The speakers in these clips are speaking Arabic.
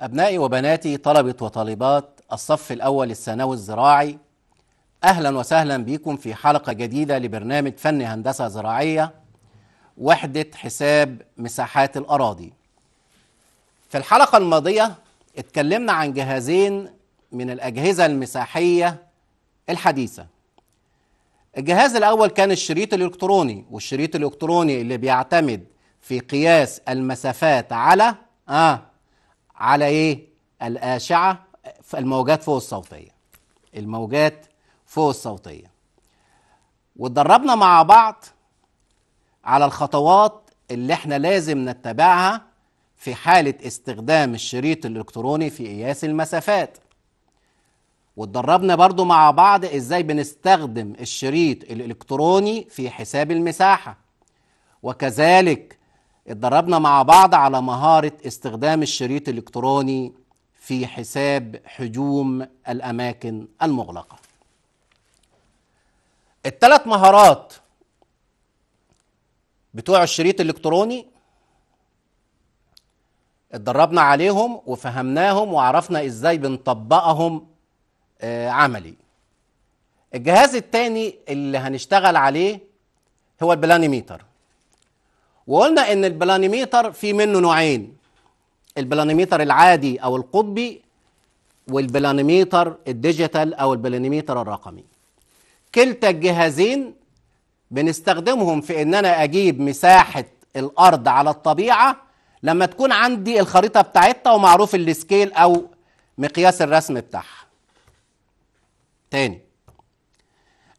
أبنائي وبناتي طلبة وطالبات الصف الأول الثانوي الزراعي أهلا وسهلا بكم في حلقة جديدة لبرنامج فن هندسة زراعية وحدة حساب مساحات الأراضي في الحلقة الماضية اتكلمنا عن جهازين من الأجهزة المساحية الحديثة الجهاز الأول كان الشريط الإلكتروني والشريط الإلكتروني اللي بيعتمد في قياس المسافات على آه على ايه الاشعه الموجات فوق الصوتيه الموجات فوق الصوتيه واتدربنا مع بعض على الخطوات اللي احنا لازم نتبعها في حاله استخدام الشريط الالكتروني في قياس المسافات واتدربنا برضو مع بعض ازاي بنستخدم الشريط الالكتروني في حساب المساحه وكذلك اتدربنا مع بعض على مهارة استخدام الشريط الإلكتروني في حساب حجوم الأماكن المغلقة الثلاث مهارات بتوع الشريط الإلكتروني اتدربنا عليهم وفهمناهم وعرفنا ازاي بنطبقهم آه، عملي الجهاز الثاني اللي هنشتغل عليه هو البلانيميتر وقلنا ان البلانيميتر في منه نوعين البلانيميتر العادي او القطبي والبلانيميتر الديجيتال او البلانيميتر الرقمي كلتا الجهازين بنستخدمهم في ان انا اجيب مساحه الارض على الطبيعه لما تكون عندي الخريطه بتاعتها ومعروف السكيل او مقياس الرسم بتاعها تاني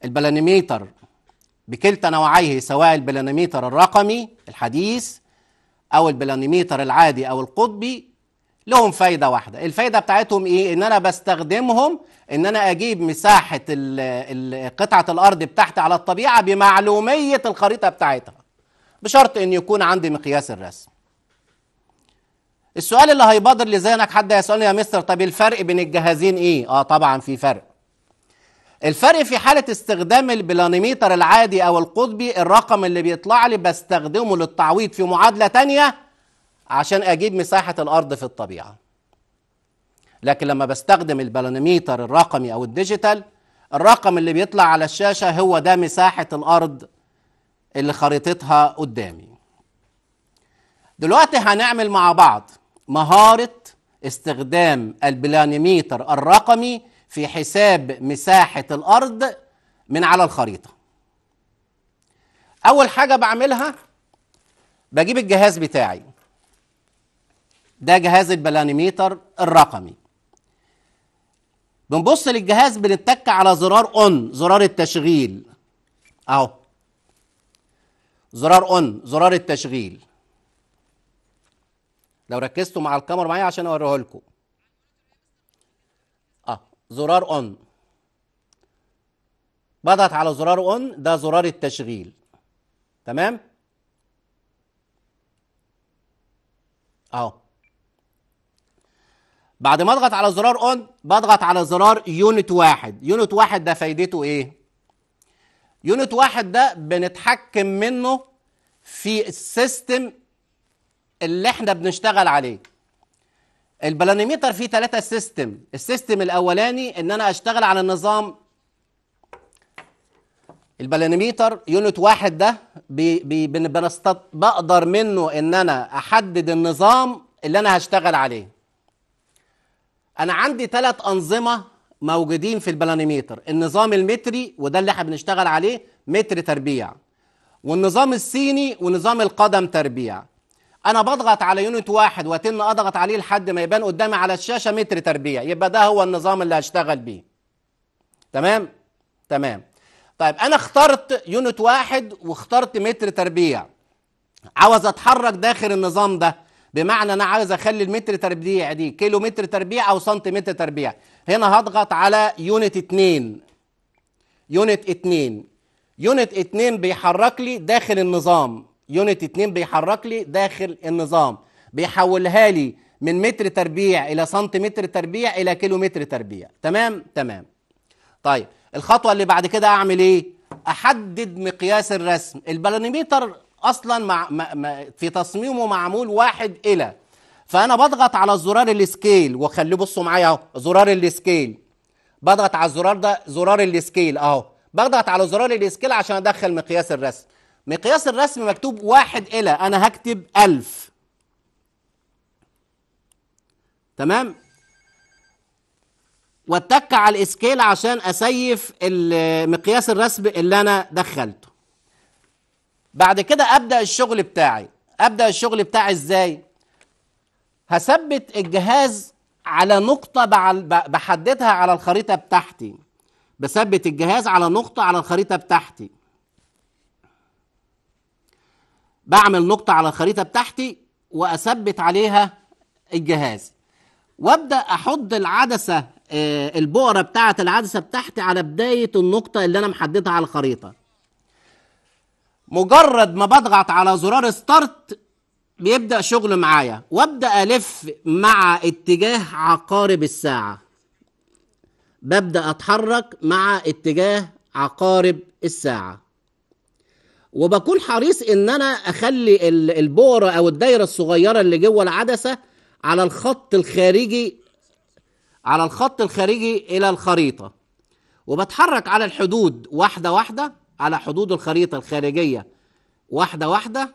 البلانيميتر بكلتا نوعيه سواء البلانيميتر الرقمي الحديث او البلانيميتر العادي او القطبي لهم فايده واحده الفايده بتاعتهم ايه ان انا بستخدمهم ان انا اجيب مساحه قطعه الارض بتاعتي على الطبيعه بمعلوميه الخريطه بتاعتها بشرط ان يكون عندي مقياس الرسم السؤال اللي هيبادر لذهنك حد هيسالني يا مستر طب الفرق بين الجهازين ايه اه طبعا في فرق الفرق في حالة استخدام البلانيميتر العادي أو القطبي الرقم اللي بيطلع لي بستخدمه للتعويض في معادلة تانية عشان أجيب مساحة الأرض في الطبيعة لكن لما بستخدم البلانيميتر الرقمي أو الديجيتال الرقم اللي بيطلع على الشاشة هو ده مساحة الأرض اللي خريطتها قدامي دلوقتي هنعمل مع بعض مهارة استخدام البلانيميتر الرقمي في حساب مساحة الأرض من على الخريطة أول حاجة بعملها بجيب الجهاز بتاعي ده جهاز البلانيميتر الرقمي بنبص للجهاز بنتك على زرار اون زرار التشغيل اهو زرار اون زرار التشغيل لو ركزتوا مع الكاميرا معايا عشان اوريه لكم زرار اون بضغط على زرار اون ده زرار التشغيل تمام اهو بعد ما اضغط على زرار اون بضغط على زرار يونت واحد يونت واحد ده فايدته ايه يونت واحد ده بنتحكم منه في السيستم اللي احنا بنشتغل عليه البلانيميتر فيه ثلاثة سيستم السيستم الأولاني إن أنا أشتغل على النظام البلانيميتر يونت واحد ده بي بي بنستط... بقدر منه إن أنا أحدد النظام اللي أنا هشتغل عليه أنا عندي ثلاث أنظمة موجودين في البلانيميتر النظام المتري وده اللي احنا بنشتغل عليه متر تربيع والنظام الصيني ونظام القدم تربيع انا بضغط على يونت واحد واتم اضغط عليه لحد ما يبان قدامي على الشاشه متر تربيع يبقى ده هو النظام اللي هشتغل بيه تمام تمام طيب انا اخترت يونت واحد واخترت متر تربيع عاوز اتحرك داخل النظام ده بمعنى انا عاوز اخلي المتر تربيع دي كيلو متر تربيع او سنتيمتر تربيع هنا هضغط على يونت اتنين يونت اتنين يونت اتنين بيحرك لي داخل النظام يونت 2 بيحرك لي داخل النظام بيحولها لي من متر تربيع الى سنتيمتر تربيع الى كيلو متر تربيع تمام تمام طيب الخطوه اللي بعد كده اعمل ايه احدد مقياس الرسم البلانيميتر اصلا مع ما في تصميمه معمول واحد الى فانا بضغط على الزرار السكيل وخليه بصوا معايا اهو زرار السكيل بضغط على الزرار ده زرار السكيل اهو بضغط على زرار السكيل عشان ادخل مقياس الرسم مقياس الرسم مكتوب واحد إلى أنا هكتب ألف تمام واتك على الاسكيل عشان اسيف مقياس الرسم اللي انا دخلته بعد كده ابدا الشغل بتاعي ابدا الشغل بتاعي ازاي هثبت الجهاز على نقطة بحددها على الخريطة بتاعتي بثبت الجهاز على نقطة على الخريطة بتاعتي بعمل نقطة على الخريطة بتاعتي وأثبت عليها الجهاز وابدأ أحط العدسة آه، البؤرة بتاعة العدسة بتاعتي على بداية النقطة اللي أنا محددها على الخريطة مجرد ما بضغط على زرار ستارت بيبدأ شغل معايا وابدأ ألف مع اتجاه عقارب الساعة ببدأ أتحرك مع اتجاه عقارب الساعة وبكون حريص ان انا اخلي البؤره او الدايره الصغيره اللي جوه العدسه على الخط الخارجي على الخط الخارجي الى الخريطه وبتحرك على الحدود واحده واحده على حدود الخريطه الخارجيه واحده واحده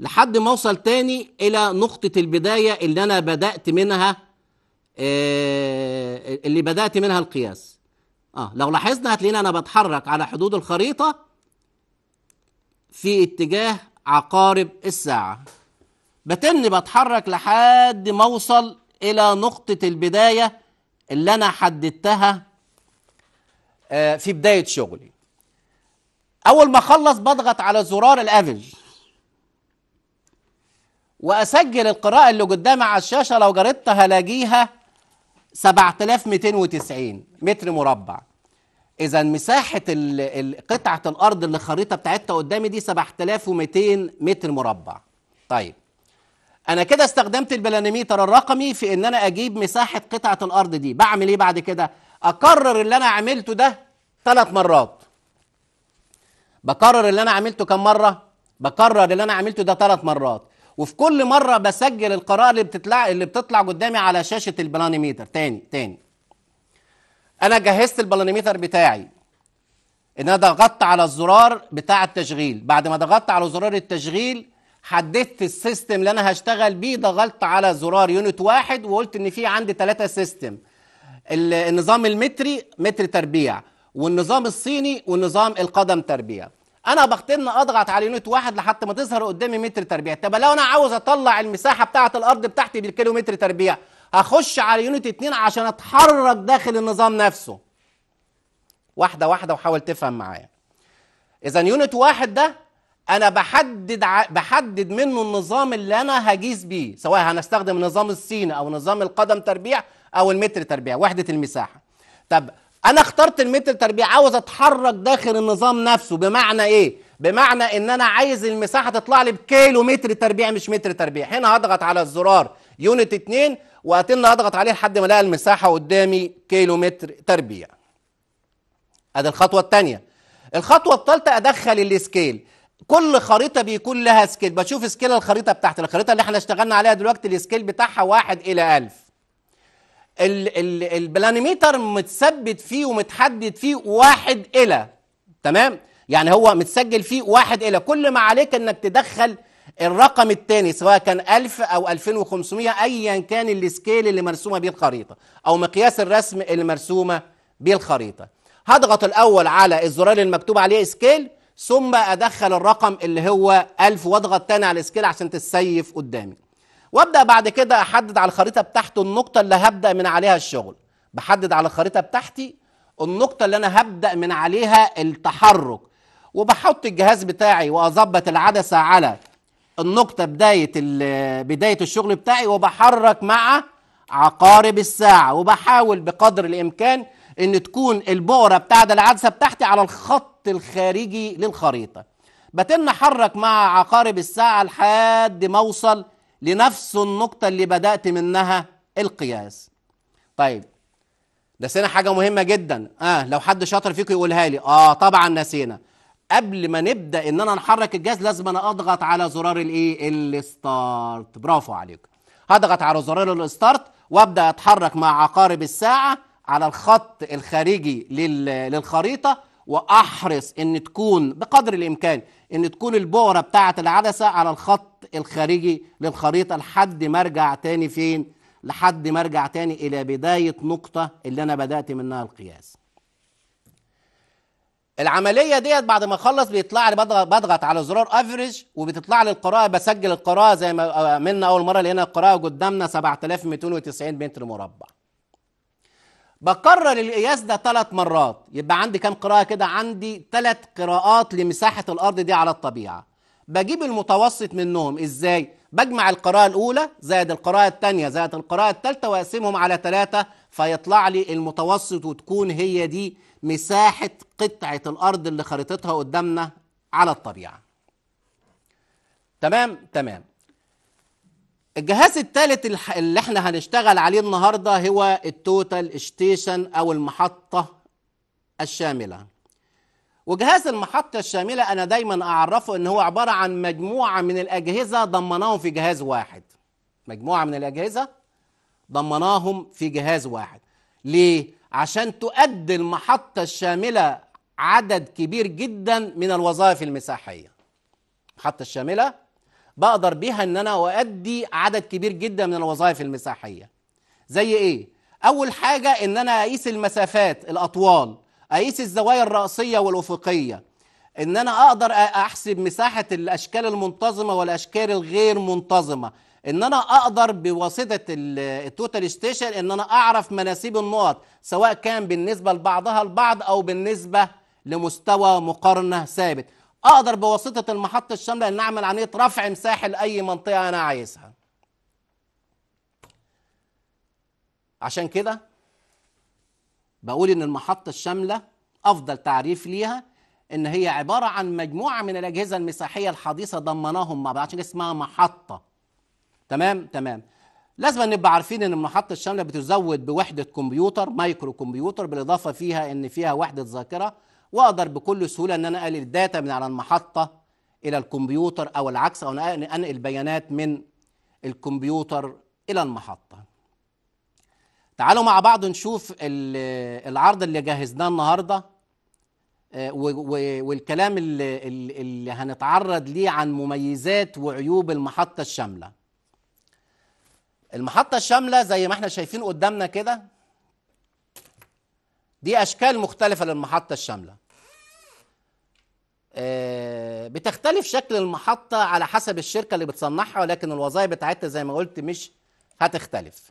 لحد ما اوصل تاني الى نقطه البدايه اللي انا بدات منها آه، اللي بدات منها القياس اه لو لاحظنا هتلاقيني انا بتحرك على حدود الخريطه في اتجاه عقارب الساعه بتني بتحرك لحد ما اوصل الى نقطه البدايه اللي انا حددتها آه، في بدايه شغلي اول ما اخلص بضغط على زرار الافج واسجل القراءه اللي قدامي على الشاشه لو جريتها هلاقيها 7290 متر مربع اذا مساحه قطعه الارض اللي الخريطه بتاعتها قدامي دي 7200 متر مربع طيب انا كده استخدمت البلانيميتر الرقمي في ان انا اجيب مساحه قطعه الارض دي بعمل ايه بعد كده اكرر اللي انا عملته ده ثلاث مرات بكرر اللي انا عملته كم مره بكرر اللي انا عملته ده ثلاث مرات وفي كل مره بسجل القراءه اللي بتطلع اللي بتطلع قدامي على شاشه البلانيميتر تاني تاني انا جهزت البلانيميتر بتاعي ان انا ضغطت على الزرار بتاع التشغيل بعد ما ضغطت على زرار التشغيل حددت السيستم اللي انا هشتغل بيه ضغطت على زرار يونت واحد وقلت ان في عندي ثلاثة سيستم النظام المتري متر تربيع والنظام الصيني والنظام القدم تربيع انا بختن اضغط على يونت واحد لحد ما تظهر قدامي متر تربيع طب لو انا عاوز اطلع المساحه بتاعه الارض بتاعتي بالكيلومتر تربيع هخش على يونت اتنين عشان اتحرك داخل النظام نفسه واحده واحده وحاول تفهم معايا اذا يونت واحد ده انا بحدد ع... بحدد منه النظام اللي انا هجيز بيه سواء هنستخدم نظام الصيني او نظام القدم تربيع او المتر تربيع وحده المساحه طب انا اخترت المتر تربيع عاوز اتحرك داخل النظام نفسه بمعنى ايه بمعنى ان انا عايز المساحه تطلع لي بكيلو متر تربيع مش متر تربيع هنا هضغط على الزرار يونت 2 واتن اضغط عليه لحد ما الاقي المساحه قدامي كيلو متر تربيع ادي الخطوه الثانيه الخطوه الثالثه ادخل السكيل كل خريطه بيكون لها سكيل بشوف سكيل الخريطه بتاعتي الخريطه اللي احنا اشتغلنا عليها دلوقتي السكيل بتاعها 1 الى 1000 البلانيميتر متثبت فيه ومتحدد فيه واحد الى تمام يعني هو متسجل فيه واحد الى كل ما عليك انك تدخل الرقم الثاني سواء كان 1000 او 2500 ايا كان السكيل اللي مرسومه بيه الخريطه او مقياس الرسم اللي مرسومه بيه الخريطه هضغط الاول على الزرار المكتوب عليه سكيل ثم ادخل الرقم اللي هو 1000 واضغط ثاني على السكيل عشان تتسيف قدامي وابدا بعد كده احدد على الخريطه بتاعته النقطه اللي هبدا من عليها الشغل بحدد على الخريطه بتاعتي النقطه اللي انا هبدا من عليها التحرك وبحط الجهاز بتاعي واظبط العدسه على النقطه بدايه بدايه الشغل بتاعي وبحرك مع عقارب الساعه وبحاول بقدر الامكان ان تكون البؤره بتاعت العدسه بتاعتي على الخط الخارجي للخريطه بتم احرك مع عقارب الساعه لحد ما اوصل لنفس النقطة اللي بدأت منها القياس طيب نسينا حاجة مهمة جدا اه لو حد شاطر فيكم يقولها لي اه طبعا نسينا قبل ما نبدأ ان انا نحرك الجهاز لازم انا اضغط على زرار الايه الستارت برافو عليكم هضغط على زرار الستارت وابدأ اتحرك مع عقارب الساعة على الخط الخارجي للخريطة واحرص ان تكون بقدر الامكان ان تكون البؤره بتاعه العدسه على الخط الخارجي للخريطه لحد ما ارجع تاني فين لحد ما ارجع تاني الى بدايه نقطه اللي انا بدات منها القياس العملية ديت بعد ما اخلص بيطلع لي بضغط على زرار افريج وبتطلع لي القراءة بسجل القراءة زي ما عملنا آه، أول مرة لقينا القراءة قدامنا 7290 متر مربع. بكرر القياس ده ثلاث مرات يبقى عندي كام قراءة كده عندي ثلاث قراءات لمساحة الأرض دي على الطبيعة بجيب المتوسط منهم إزاي؟ بجمع القراءة الأولى زائد القراءة الثانية زائد القراءة الثالثة وأقسمهم على ثلاثة فيطلع لي المتوسط وتكون هي دي مساحة قطعة الأرض اللي خريطتها قدامنا على الطبيعة تمام تمام الجهاز الثالث اللي احنا هنشتغل عليه النهارده هو التوتال ستيشن او المحطه الشامله وجهاز المحطه الشامله انا دايما اعرفه ان هو عباره عن مجموعه من الاجهزه ضمناهم في جهاز واحد مجموعه من الاجهزه ضمناهم في جهاز واحد ليه عشان تؤدي المحطه الشامله عدد كبير جدا من الوظائف المساحيه المحطه الشامله بقدر بيها ان انا اؤدي عدد كبير جدا من الوظائف المساحيه زي ايه اول حاجه ان انا اقيس المسافات الاطوال اقيس الزوايا الرأسيه والافقيه ان انا اقدر احسب مساحه الاشكال المنتظمه والاشكال الغير منتظمه ان انا اقدر بواسطه التوتال ستيشن ان انا اعرف مناسيب النقط سواء كان بالنسبه لبعضها البعض او بالنسبه لمستوى مقارنه ثابت اقدر بواسطه المحطه الشامله ان اعمل عمليه رفع مساحه لاي منطقه انا عايزها عشان كده بقول ان المحطه الشامله افضل تعريف ليها ان هي عباره عن مجموعه من الاجهزه المساحيه الحديثه ضمناهم مع بعض عشان اسمها محطه تمام تمام لازم نبقى عارفين ان المحطه الشامله بتزود بوحده كمبيوتر مايكرو كمبيوتر بالاضافه فيها ان فيها وحده ذاكره واقدر بكل سهوله ان انا انقل الداتا من على المحطه الى الكمبيوتر او العكس او انقل بيانات من الكمبيوتر الى المحطه تعالوا مع بعض نشوف العرض اللي جهزناه النهارده آه، والكلام اللي هنتعرض ليه عن مميزات وعيوب المحطه الشامله المحطه الشامله زي ما احنا شايفين قدامنا كده دي اشكال مختلفه للمحطه الشامله آه، بتختلف شكل المحطة على حسب الشركة اللي بتصنعها ولكن الوظائف بتاعتها زي ما قلت مش هتختلف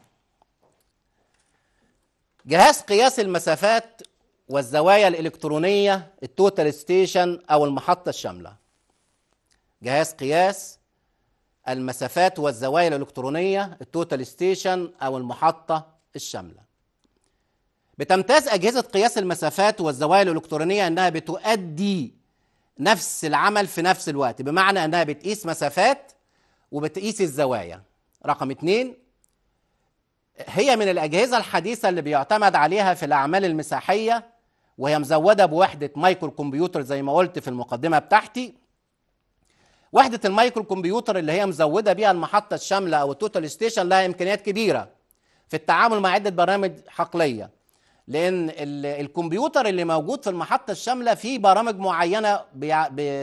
جهاز قياس المسافات والزوايا الإلكترونية التوتال ستيشن أو المحطة الشاملة جهاز قياس المسافات والزوايا الإلكترونية التوتال ستيشن أو المحطة الشاملة بتمتاز أجهزة قياس المسافات والزوايا الإلكترونية أنها بتؤدي نفس العمل في نفس الوقت بمعنى انها بتقيس مسافات وبتقيس الزوايا رقم اتنين هي من الأجهزة الحديثة اللي بيعتمد عليها في الأعمال المساحية وهي مزودة بوحدة مايكرو كمبيوتر زي ما قلت في المقدمة بتاعتي وحدة المايكرو كمبيوتر اللي هي مزودة بيها المحطة الشاملة أو التوتال ستيشن لها إمكانيات كبيرة في التعامل مع عدة برامج حقلية لان الكمبيوتر اللي موجود في المحطه الشامله فيه برامج معينه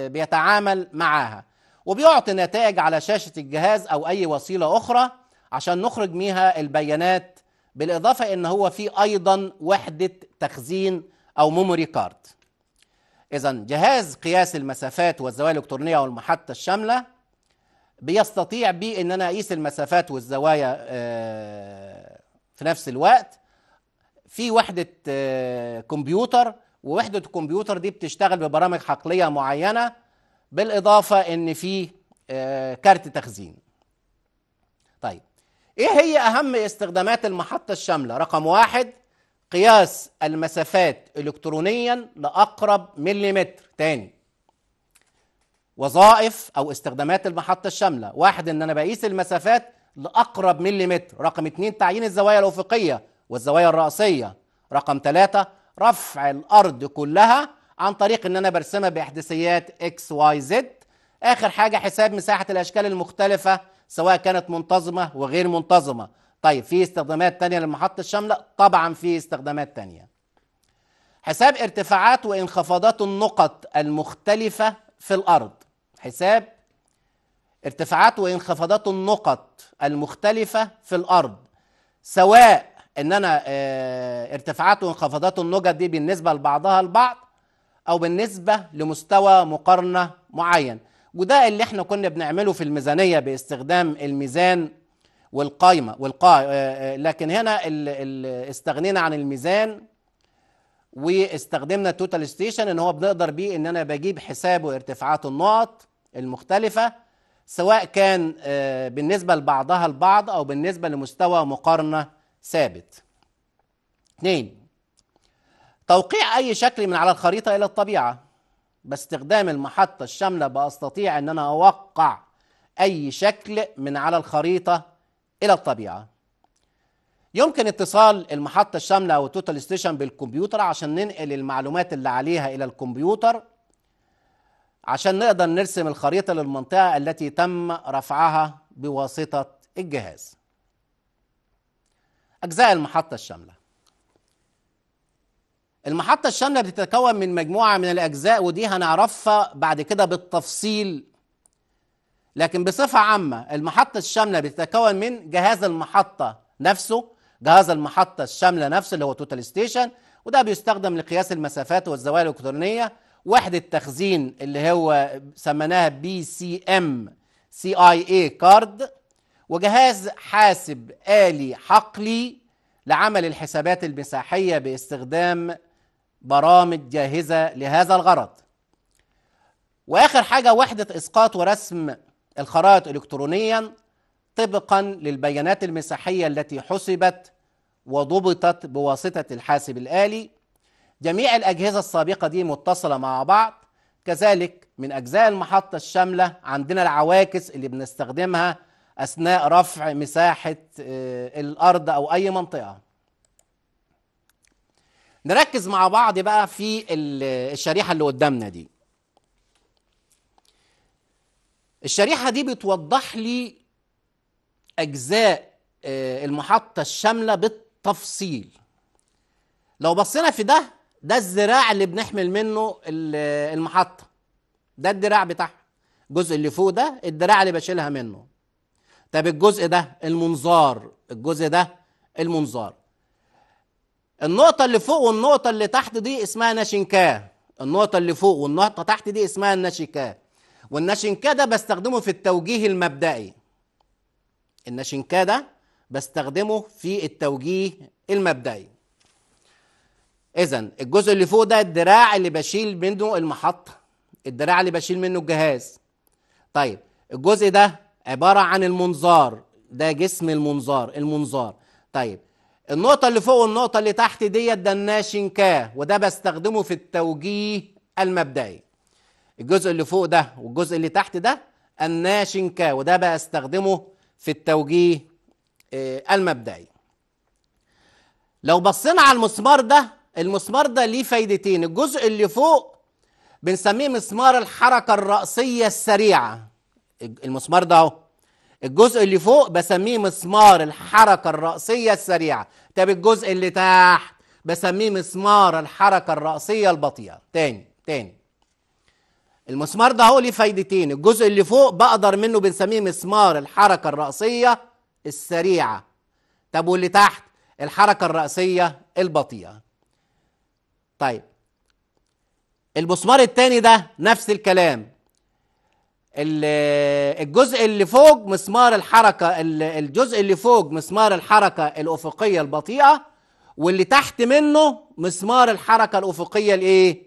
بيتعامل معاها وبيعطي نتائج على شاشه الجهاز او اي وسيله اخرى عشان نخرج منها البيانات بالاضافه ان هو فيه ايضا وحده تخزين او ميموري كارد اذا جهاز قياس المسافات والزوايا الالكترونيه والمحطه الشامله بيستطيع بي ان انا اقيس المسافات والزوايا آه، في نفس الوقت في وحده آه، كمبيوتر ووحده الكمبيوتر دي بتشتغل ببرامج حقليه معينه بالاضافه ان في آه، كارت تخزين طيب ايه هي اهم استخدامات المحطه الشامله رقم واحد قياس المسافات الكترونيا لاقرب مليمتر تاني وظائف او استخدامات المحطه الشامله واحد ان انا بقيس المسافات لاقرب مليمتر رقم اتنين تعيين الزوايا الافقيه والزوايا الرأسية رقم ثلاثة رفع الأرض كلها عن طريق أن أنا برسمها بإحداثيات إكس واي زد آخر حاجة حساب مساحة الأشكال المختلفة سواء كانت منتظمة وغير منتظمة طيب في استخدامات تانية للمحطة الشاملة طبعا في استخدامات تانية حساب ارتفاعات وانخفاضات النقط المختلفة في الأرض حساب ارتفاعات وانخفاضات النقط المختلفة في الأرض سواء ان انا آه، ارتفاعات وانخفاضات النجد دي بالنسبه لبعضها البعض او بالنسبه لمستوى مقارنه معين وده اللي احنا كنا بنعمله في الميزانيه باستخدام الميزان والقايمه والقا... آه، آه، لكن هنا ال... ال... استغنينا عن الميزان واستخدمنا التوتال ستيشن ان هو بنقدر بيه ان انا بجيب حسابه ارتفاعات النقط المختلفه سواء كان بالنسبه لبعضها البعض او بالنسبه لمستوى مقارنه ثابت اثنين توقيع أي شكل من على الخريطة إلى الطبيعة باستخدام المحطة الشاملة بأستطيع أن أنا أوقع أي شكل من على الخريطة إلى الطبيعة يمكن اتصال المحطة الشاملة أو التوتال ستيشن بالكمبيوتر عشان ننقل المعلومات اللي عليها إلى الكمبيوتر عشان نقدر نرسم الخريطة للمنطقة التي تم رفعها بواسطة الجهاز أجزاء المحطة الشاملة المحطة الشاملة بتتكون من مجموعة من الأجزاء ودي هنعرفها بعد كده بالتفصيل لكن بصفة عامة المحطة الشاملة بتتكون من جهاز المحطة نفسه جهاز المحطة الشاملة نفسه اللي هو توتال ستيشن وده بيستخدم لقياس المسافات والزوايا الإلكترونية وحدة تخزين اللي هو سميناها بي سي ام سي اي اي كارد وجهاز حاسب آلي حقلي لعمل الحسابات المساحية باستخدام برامج جاهزة لهذا الغرض وآخر حاجة وحدة إسقاط ورسم الخرائط إلكترونيا طبقا للبيانات المساحية التي حسبت وضبطت بواسطة الحاسب الآلي جميع الأجهزة السابقة دي متصلة مع بعض كذلك من أجزاء المحطة الشاملة عندنا العواكس اللي بنستخدمها اثناء رفع مساحه آه، الارض او اي منطقه نركز مع بعض بقى في الشريحه اللي قدامنا دي الشريحه دي بتوضح لي اجزاء آه، المحطه الشامله بالتفصيل لو بصينا في ده ده الذراع اللي بنحمل منه المحطه ده الدراع بتاعها الجزء اللي فوق ده الدراع اللي بشيلها منه طب الجزء ده المنظار الجزء ده المنظار النقطة اللي فوق والنقطة اللي تحت دي اسمها ناشنكاه النقطة اللي فوق والنقطة تحت دي اسمها الناشنكاه والناشنكاه ده بستخدمه في التوجيه المبدئي الناشنكاه ده بستخدمه في التوجيه المبدئي اذا الجزء اللي فوق ده الدراع اللي بشيل منه المحطة الدراع اللي بشيل منه الجهاز طيب الجزء ده عباره عن المنظار ده جسم المنظار المنظار طيب النقطه اللي فوق والنقطه اللي تحت ديت ده الناشن كا وده بستخدمه في التوجيه المبدئي الجزء اللي فوق ده والجزء اللي تحت ده الناشن كا وده بستخدمه في التوجيه آه، المبدئي لو بصينا على المسمار ده المسمار ده ليه فايدتين الجزء اللي فوق بنسميه مسمار الحركة الرأسية السريعة المسمار ده اهو الجزء اللي فوق بسميه مسمار الحركة الرأسية السريعة طب الجزء اللي تحت بسميه مسمار الحركة الرأسية البطيئة تاني تاني المسمار ده هو ليه فايدتين الجزء اللي فوق بقدر منه بنسميه مسمار الحركة الرأسية السريعة طب واللي تحت الحركة الرأسية البطيئة طيب المسمار التاني ده نفس الكلام الجزء اللي فوق مسمار الحركة الجزء اللي فوق مسمار الحركة الأفقية البطيئة واللي تحت منه مسمار الحركة الأفقية الإيه؟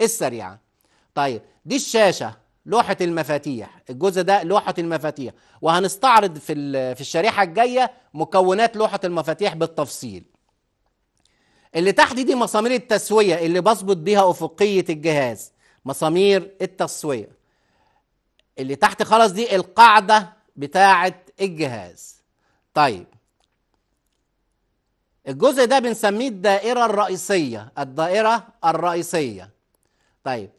السريعة طيب دي الشاشة لوحة المفاتيح الجزء ده لوحة المفاتيح وهنستعرض في في الشريحة الجاية مكونات لوحة المفاتيح بالتفصيل اللي تحت دي مسامير التسوية اللي بظبط بيها أفقية الجهاز مسامير التسوية اللي تحت خلاص دي القاعدة بتاعة الجهاز طيب الجزء ده بنسميه الدائرة الرئيسية الدائرة الرئيسية طيب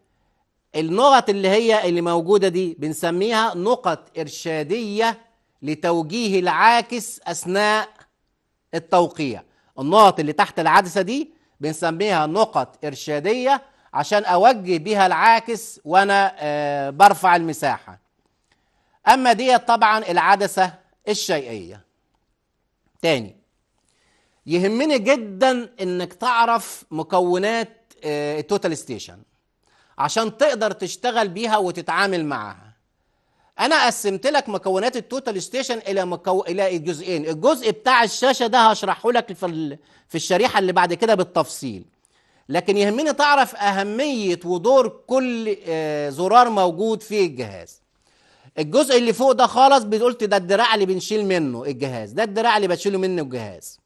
النقط اللي هي اللي موجودة دي بنسميها نقط إرشادية لتوجيه العاكس أثناء التوقيع النقط اللي تحت العدسة دي بنسميها نقط إرشادية عشان اوجه بيها العاكس وانا آه، برفع المساحه اما دي طبعا العدسه الشيئيه تاني يهمني جدا انك تعرف مكونات آه، التوتال ستيشن عشان تقدر تشتغل بيها وتتعامل معاها انا قسمت لك مكونات التوتال ستيشن الى مكو... الى جزئين الجزء بتاع الشاشه ده هشرحه لك في ال... في الشريحه اللي بعد كده بالتفصيل لكن يهمني تعرف أهمية ودور كل آه، زرار موجود في الجهاز الجزء اللي فوق ده خالص بتقولت ده الدراع اللي بنشيل منه الجهاز ده الدراع اللي بتشيله منه الجهاز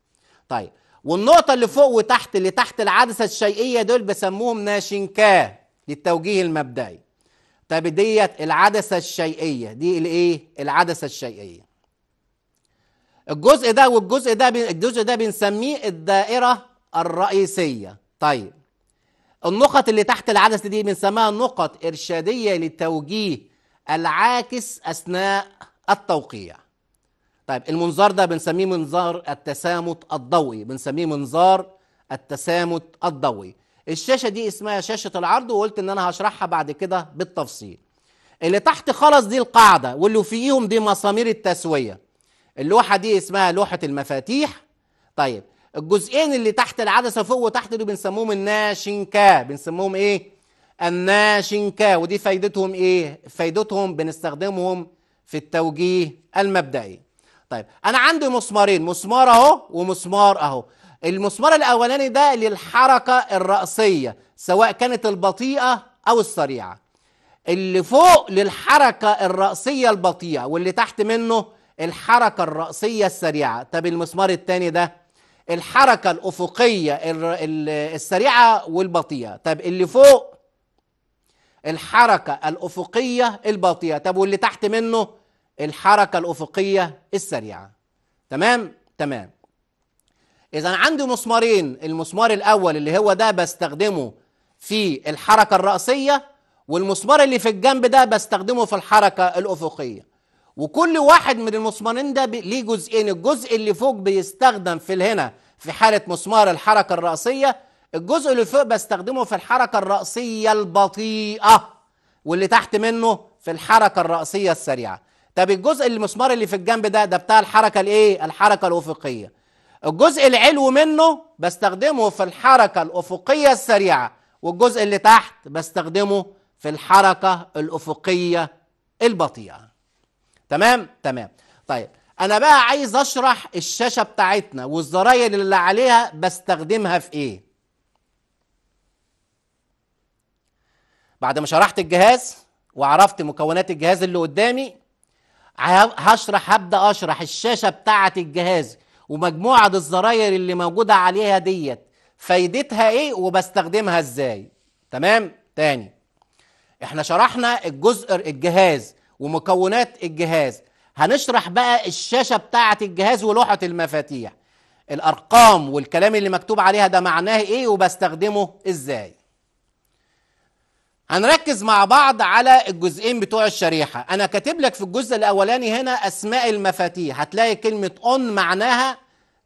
طيب والنقطة اللي فوق وتحت اللي تحت العدسة الشيئية دول بسموهم ناشنكا للتوجيه المبدئي طب ديت العدسة الشيئية دي الايه العدسة الشيئية الجزء ده والجزء ده الجزء ده بنسميه الدائرة الرئيسية طيب النقط اللي تحت العدسة دي بنسميها نقط إرشادية للتوجيه العاكس أثناء التوقيع طيب المنظار ده بنسميه منظار التسامت الضوئي بنسميه منظار التسامت الضوئي الشاشة دي اسمها شاشة العرض وقلت إن أنا هشرحها بعد كده بالتفصيل اللي تحت خلاص دي القاعدة واللي فيهم دي مسامير التسوية اللوحة دي اسمها لوحة المفاتيح طيب الجزئين اللي تحت العدسه فوق وتحت دول بنسموهم الناشنكا بنسموهم ايه الناشنكا ودي فايدتهم ايه فايدتهم بنستخدمهم في التوجيه المبدئي طيب انا عندي مسمارين مسمار اهو ومسمار اهو المسمار الاولاني ده للحركه الراسيه سواء كانت البطيئه او السريعه اللي فوق للحركه الراسيه البطيئه واللي تحت منه الحركه الراسيه السريعه طب المسمار الثاني ده الحركة الأفقية السريعة والبطيئة طب اللي فوق الحركة الأفقية البطيئة طب واللي تحت منه الحركة الأفقية السريعة تمام تمام إذا عندي مسمارين المسمار الأول اللي هو ده بستخدمه في الحركة الرأسية والمسمار اللي في الجنب ده بستخدمه في الحركة الأفقية وكل واحد من المسمارين ده ليه جزئين الجزء اللي فوق بيستخدم في الهنا في حالة مسمار الحركة الرأسية الجزء اللي فوق بستخدمه في الحركة الرأسية البطيئة واللي تحت منه في الحركة الرأسية السريعة طب الجزء المسمار اللي في الجنب ده ده بتاع الحركة الايه الحركة الأفقية الجزء العلو منه بستخدمه في الحركة الأفقية السريعة والجزء اللي تحت بستخدمه في الحركة الأفقية البطيئة تمام تمام طيب انا بقى عايز اشرح الشاشه بتاعتنا والزراير اللي عليها بستخدمها في ايه بعد ما شرحت الجهاز وعرفت مكونات الجهاز اللي قدامي هشرح هبدا اشرح الشاشه بتاعه الجهاز ومجموعه الزراير اللي موجوده عليها ديت فايدتها ايه وبستخدمها ازاي تمام تاني احنا شرحنا الجزء الجهاز ومكونات الجهاز هنشرح بقى الشاشه بتاعه الجهاز ولوحه المفاتيح الارقام والكلام اللي مكتوب عليها ده معناه ايه وبستخدمه ازاي هنركز مع بعض على الجزئين بتوع الشريحه انا كاتب لك في الجزء الاولاني هنا اسماء المفاتيح هتلاقي كلمه اون معناها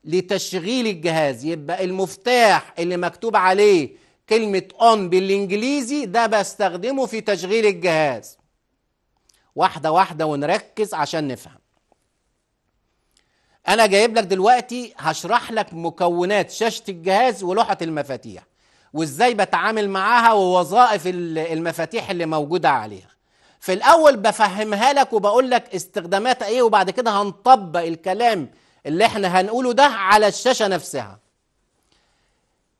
لتشغيل الجهاز يبقى المفتاح اللي مكتوب عليه كلمه اون بالانجليزي ده بستخدمه في تشغيل الجهاز واحده واحده ونركز عشان نفهم انا جايب لك دلوقتي هشرح لك مكونات شاشه الجهاز ولوحه المفاتيح وازاي بتعامل معاها ووظائف المفاتيح اللي موجوده عليها في الاول بفهمها لك وبقول لك استخداماتها ايه وبعد كده هنطبق الكلام اللي احنا هنقوله ده على الشاشه نفسها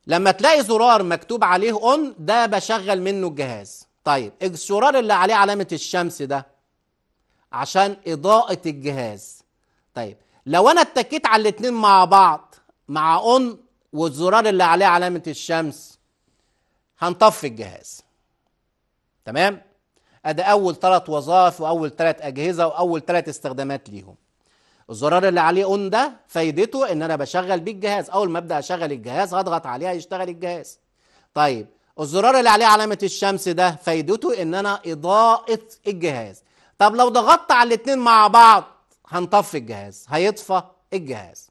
لما تلاقي زرار مكتوب عليه اون ده بشغل منه الجهاز طيب الزرار اللي عليه علامه الشمس ده عشان إضاءة الجهاز طيب لو أنا اتكيت على الاتنين مع بعض مع أون والزرار اللي عليه علامة الشمس هنطفي الجهاز تمام ادي اول ثلاث وظائف واول ثلاث اجهزه واول ثلاث استخدامات ليهم الزرار اللي عليه اون ده فايدته ان انا بشغل بيه الجهاز اول ما ابدا اشغل الجهاز هضغط عليه هيشتغل الجهاز طيب الزرار اللي عليه علامه الشمس ده فايدته ان انا اضاءه الجهاز طب لو ضغطت على الاتنين مع بعض هنطفي الجهاز هيطفى الجهاز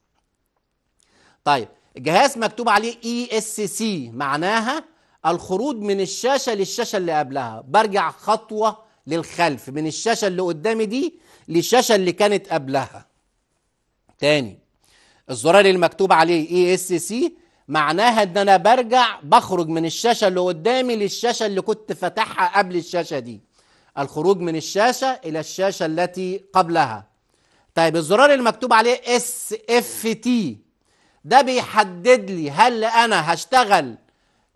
طيب الجهاز مكتوب عليه اي اس سي معناها الخروج من الشاشه للشاشه اللي قبلها برجع خطوه للخلف من الشاشه اللي قدامي دي للشاشه اللي كانت قبلها تاني الزرار المكتوب عليه اي اس سي معناها ان انا برجع بخرج من الشاشه اللي قدامي للشاشه اللي كنت فاتحها قبل الشاشه دي الخروج من الشاشة إلى الشاشة التي قبلها طيب الزرار اللي مكتوب عليه اس اف تي ده بيحدد لي هل أنا هشتغل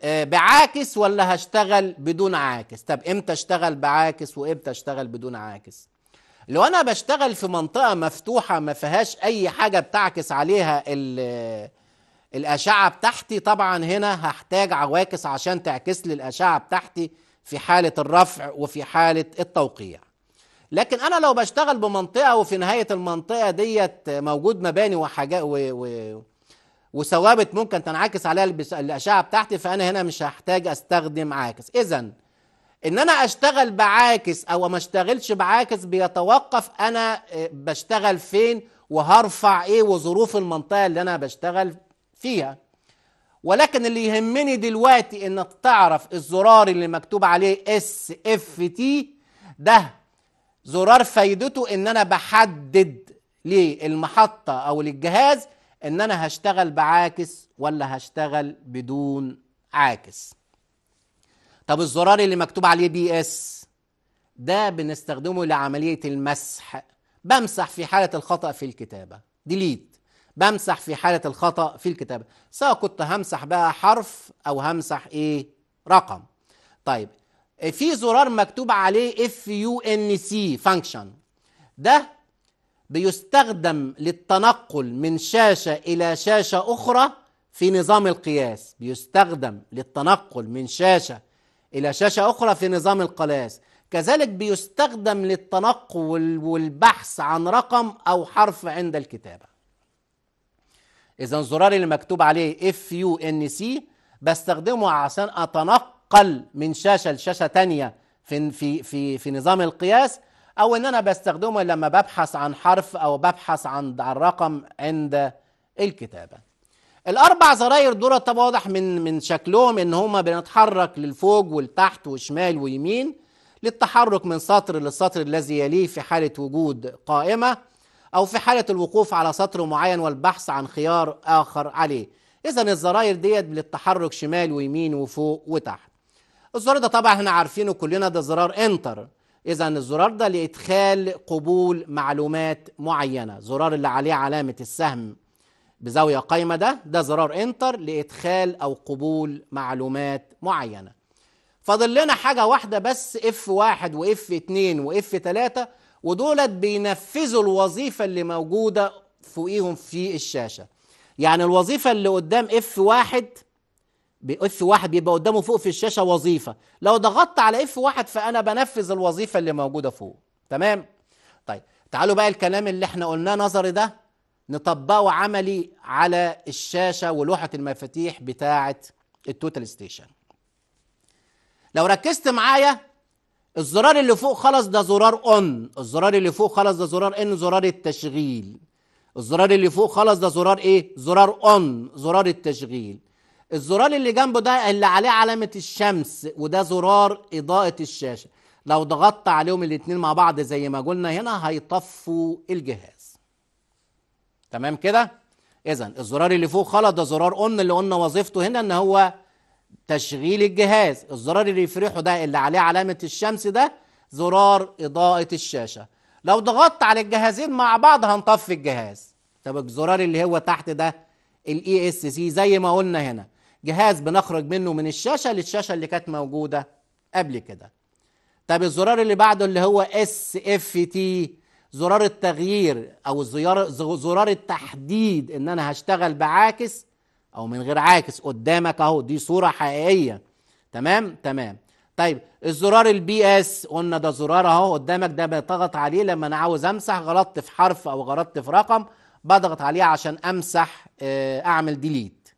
آه، بعاكس ولا هشتغل بدون عاكس طب امتى اشتغل بعاكس وامتى اشتغل بدون عاكس لو انا بشتغل في منطقه مفتوحه ما فيهاش اي حاجه بتعكس عليها الاشعه بتاعتي طبعا هنا هحتاج عواكس عشان تعكس لي الاشعه بتاعتي في حالة الرفع وفي حالة التوقيع لكن أنا لو بشتغل بمنطقة وفي نهاية المنطقة ديت موجود مباني وحاجات و... و... وثوابت ممكن تنعكس عليها الأشعة بتاعتي فأنا هنا مش هحتاج أستخدم عاكس إذا إن أنا أشتغل بعاكس أو ما أشتغلش بعاكس بيتوقف أنا آه، بشتغل فين وهرفع إيه وظروف المنطقة اللي أنا بشتغل فيها ولكن اللي يهمني دلوقتي انك تعرف الزرار اللي مكتوب عليه اس اف تي ده زرار فايدته ان انا بحدد للمحطة او للجهاز ان انا هشتغل بعاكس ولا هشتغل بدون عاكس طب الزرار اللي مكتوب عليه بي اس ده بنستخدمه لعملية المسح بمسح في حالة الخطأ في الكتابة ديليت بمسح في حالة الخطأ في الكتابة سواء كنت همسح بقى حرف أو همسح إيه رقم طيب في زرار مكتوب عليه اف يو ان سي فانكشن ده بيستخدم للتنقل من شاشة إلى شاشة أخرى في نظام القياس بيستخدم للتنقل من شاشة إلى شاشة أخرى في نظام القياس كذلك بيستخدم للتنقل والبحث عن رقم أو حرف عند الكتابة اذا الزرار اللي مكتوب عليه اف يو ان سي بستخدمه عشان اتنقل من شاشه لشاشه تانية في في في في نظام القياس او ان انا بستخدمه لما ببحث عن حرف او ببحث عن عن رقم عند الكتابه الاربع زراير دول طب واضح من من شكلهم ان هما بنتحرك للفوق والتحت وشمال ويمين للتحرك من سطر للسطر الذي يليه في حاله وجود قائمه أو في حالة الوقوف على سطر معين والبحث عن خيار آخر عليه إذا الزراير ديت للتحرك شمال ويمين وفوق وتحت الزرار ده طبعا احنا عارفينه كلنا ده زرار انتر اذا الزرار ده لادخال قبول معلومات معينه زرار اللي عليه علامه السهم بزاويه قايمه ده ده زرار انتر لادخال او قبول معلومات معينه فاضل لنا حاجه واحده بس اف واحد واف اتنين واف تلاته ودولت بينفذوا الوظيفة اللي موجودة فوقيهم في الشاشة يعني الوظيفة اللي قدام اف واحد اف واحد بيبقى قدامه فوق في الشاشة وظيفة لو ضغطت على اف واحد فأنا بنفذ الوظيفة اللي موجودة فوق تمام طيب تعالوا بقى الكلام اللي احنا قلناه نظري ده نطبقه عملي على الشاشة ولوحة المفاتيح بتاعة التوتال ستيشن لو ركزت معايا الزرار اللي فوق خلاص ده زرار اون الزرار اللي فوق خلاص ده زرار ان زرار التشغيل الزرار اللي فوق خلاص ده زرار ايه زرار اون زرار التشغيل الزرار اللي جنبه ده اللي عليه علامة الشمس وده زرار إضاءة الشاشة لو ضغطت عليهم الاتنين مع بعض زي ما قلنا هنا هيطفوا الجهاز تمام كده إذا الزرار اللي فوق خلاص ده زرار اون اللي قلنا وظيفته هنا إن هو تشغيل الجهاز الزرار اللي يفرحه ده اللي عليه علامة الشمس ده زرار إضاءة الشاشة لو ضغطت على الجهازين مع بعض هنطفي الجهاز طب الزرار اللي هو تحت ده الـ اس e سي زي ما قلنا هنا جهاز بنخرج منه من الشاشة للشاشة اللي كانت موجودة قبل كده طب الزرار اللي بعده اللي هو اس اف تي زرار التغيير او زرار التحديد ان انا هشتغل بعاكس او من غير عاكس قدامك اهو دي صوره حقيقيه تمام تمام طيب الزرار البي اس قلنا ده زرار اهو قدامك ده بضغط عليه لما انا عاوز امسح غلطت في حرف او غلطت في رقم بضغط عليه عشان امسح آه، اعمل ديليت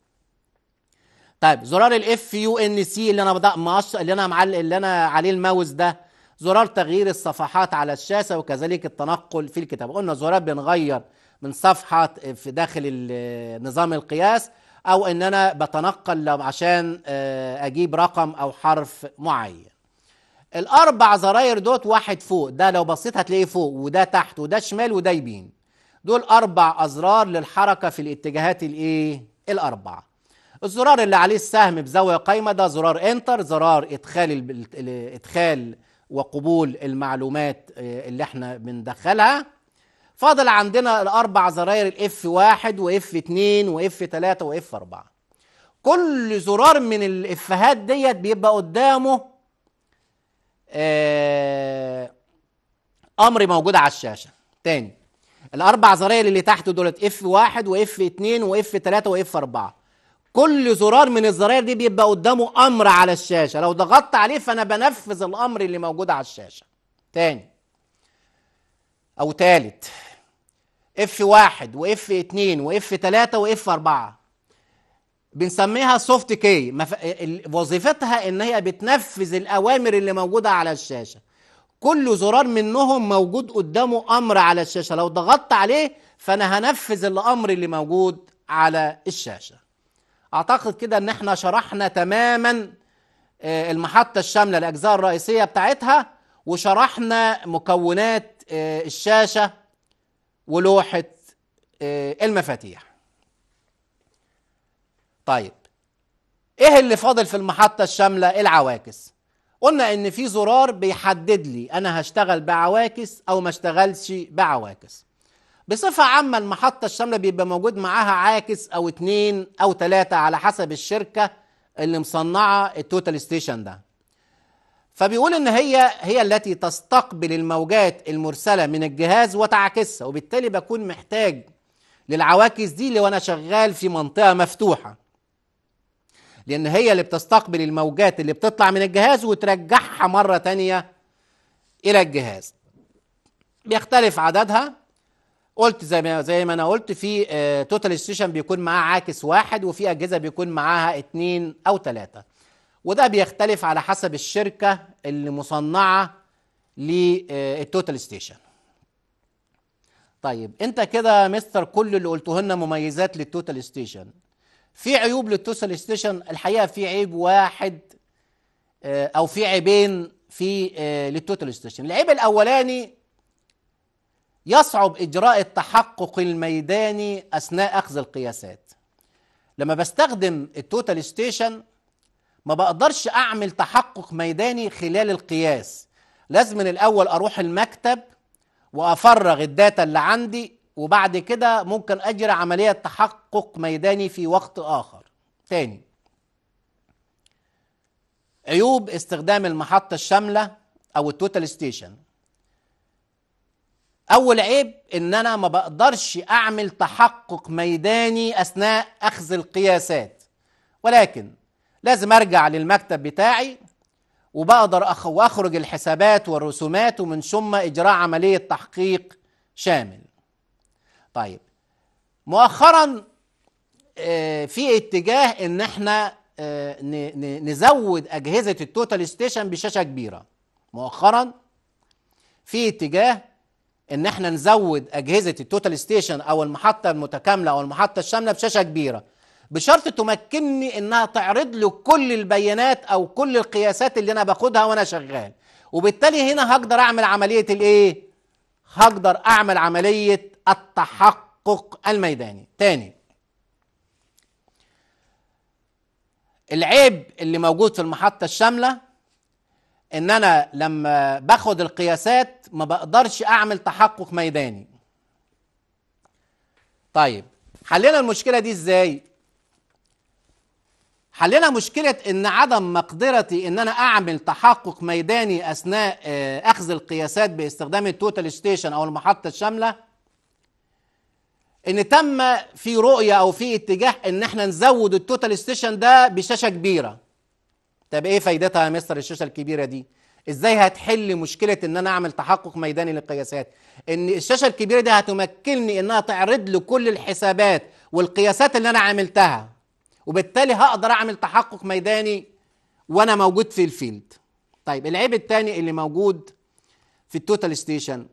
طيب زرار الاف يو ان سي اللي انا مقص اللي انا معلق اللي انا عليه الماوس ده زرار تغيير الصفحات على الشاشه وكذلك التنقل في الكتاب قلنا زرار بنغير من صفحه في داخل نظام القياس او ان انا بتنقل عشان آه، اجيب رقم او حرف معين الاربع زراير دوت واحد فوق ده لو بصيت هتلاقيه فوق وده تحت وده شمال وده يمين دول اربع ازرار للحركه في الاتجاهات الايه الاربعه الزرار اللي عليه السهم بزاويه قايمه ده زرار انتر زرار ادخال ادخال وقبول المعلومات آه، اللي احنا بندخلها فاضل عندنا الاربع زراير الاف واحد واف اتنين واف تلاته واف اربعه كل زرار من الافهات ديت بيبقى قدامه آه امر موجود على الشاشه تاني الاربع زراير اللي تحت دولت اف واحد واف اتنين واف تلاته واف اربعه كل زرار من الزراير دي بيبقى قدامه امر على الشاشه لو ضغطت عليه فانا بنفذ الامر اللي موجود على الشاشه تاني او تالت اف واحد واف اتنين واف تلاتة واف اربعة بنسميها سوفت كي وظيفتها ان هي بتنفذ الاوامر اللي موجودة على الشاشة كل زرار منهم موجود قدامه امر على الشاشة لو ضغطت عليه فانا هنفذ الامر اللي موجود على الشاشة اعتقد كده ان احنا شرحنا تماما آه، المحطة الشاملة الاجزاء الرئيسية بتاعتها وشرحنا مكونات آه، الشاشة ولوحة آه، المفاتيح طيب ايه اللي فاضل في المحطة الشاملة العواكس قلنا ان في زرار بيحدد لي انا هشتغل بعواكس او ما اشتغلش بعواكس بصفة عامة المحطة الشاملة بيبقى موجود معاها عاكس او اتنين او تلاتة على حسب الشركة اللي مصنعة التوتال ستيشن ده فبيقول ان هي هي التي تستقبل الموجات المرسله من الجهاز وتعكسها وبالتالي بكون محتاج للعواكس دي لو انا شغال في منطقه مفتوحه لان هي اللي بتستقبل الموجات اللي بتطلع من الجهاز وترجعها مره تانية الى الجهاز بيختلف عددها قلت زي ما زي ما انا قلت في توتال آه، ستيشن بيكون معاه عاكس واحد وفي اجهزه بيكون معاها اتنين او ثلاثه وده بيختلف على حسب الشركة اللي مصنعة للتوتال ستيشن طيب انت كده مستر كل اللي قلته لنا مميزات للتوتال ستيشن في عيوب للتوتال ستيشن الحقيقه في عيب واحد آه، او في عيبين في آه، للتوتال ستيشن العيب الاولاني يصعب اجراء التحقق الميداني اثناء اخذ القياسات لما بستخدم التوتال ستيشن ما بقدرش اعمل تحقق ميداني خلال القياس لازم من الاول اروح المكتب وافرغ الداتا اللي عندي وبعد كده ممكن اجري عمليه تحقق ميداني في وقت اخر تاني عيوب استخدام المحطه الشامله او التوتال ستيشن اول عيب ان انا ما بقدرش اعمل تحقق ميداني اثناء اخذ القياسات ولكن لازم ارجع للمكتب بتاعي وبقدر اخرج الحسابات والرسومات ومن ثم اجراء عمليه تحقيق شامل طيب مؤخرا آه، في اتجاه ان احنا آه، نزود اجهزه التوتال ستيشن بشاشه كبيره مؤخرا في اتجاه ان احنا نزود اجهزه التوتال ستيشن او المحطه المتكامله او المحطه الشامله بشاشه كبيره بشرط تمكنني انها تعرض له كل البيانات او كل القياسات اللي انا باخدها وانا شغال وبالتالي هنا هقدر اعمل عمليه الايه هقدر اعمل عمليه التحقق الميداني تاني العيب اللي موجود في المحطه الشامله ان انا لما باخد القياسات ما بقدرش اعمل تحقق ميداني طيب حلينا المشكله دي ازاي حلينا مشكلة إن عدم مقدرتي إن أنا أعمل تحقق ميداني أثناء آه، أخذ القياسات باستخدام التوتال ستيشن أو المحطة الشاملة إن تم في رؤية أو في اتجاه إن إحنا نزود التوتال ستيشن ده بشاشة كبيرة طب إيه فايدتها يا مستر الشاشة الكبيرة دي؟ إزاي هتحل مشكلة إن أنا أعمل تحقق ميداني للقياسات؟ إن الشاشة الكبيرة دي هتمكنني إنها تعرض لي كل الحسابات والقياسات اللي أنا عملتها وبالتالي هقدر اعمل تحقق ميداني وانا موجود في الفيلد طيب العيب الثاني اللي موجود في التوتال ستيشن